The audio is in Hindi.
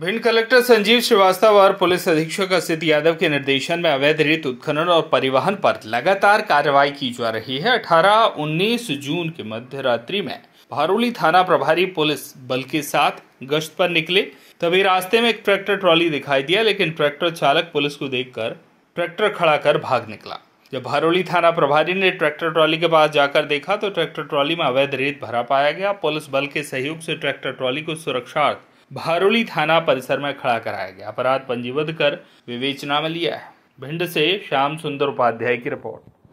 भिंड कलेक्टर संजीव श्रीवास्तव और पुलिस अधीक्षक असित यादव के निर्देशन में अवैध रेत उत्खनन और परिवहन पर लगातार कार्रवाई की जा रही है 18-19 जून के मध्य रात्रि में भारोली थाना प्रभारी पुलिस बल के साथ गश्त पर निकले तभी रास्ते में एक ट्रैक्टर ट्रॉली दिखाई दिया लेकिन ट्रैक्टर चालक पुलिस को देख ट्रैक्टर खड़ा कर भाग निकला जब भारोली थाना प्रभारी ने ट्रैक्टर ट्रॉली के पास जाकर देखा तो ट्रैक्टर ट्रॉली में अवैध रेत भरा पाया गया पुलिस बल के सहयोग से ट्रैक्टर ट्रॉली को सुरक्षार्थ भारोली थाना परिसर में खड़ा कराया गया अपराध पंजीबद्ध कर विवेचना में लिया है भिंड से श्याम सुंदर उपाध्याय की रिपोर्ट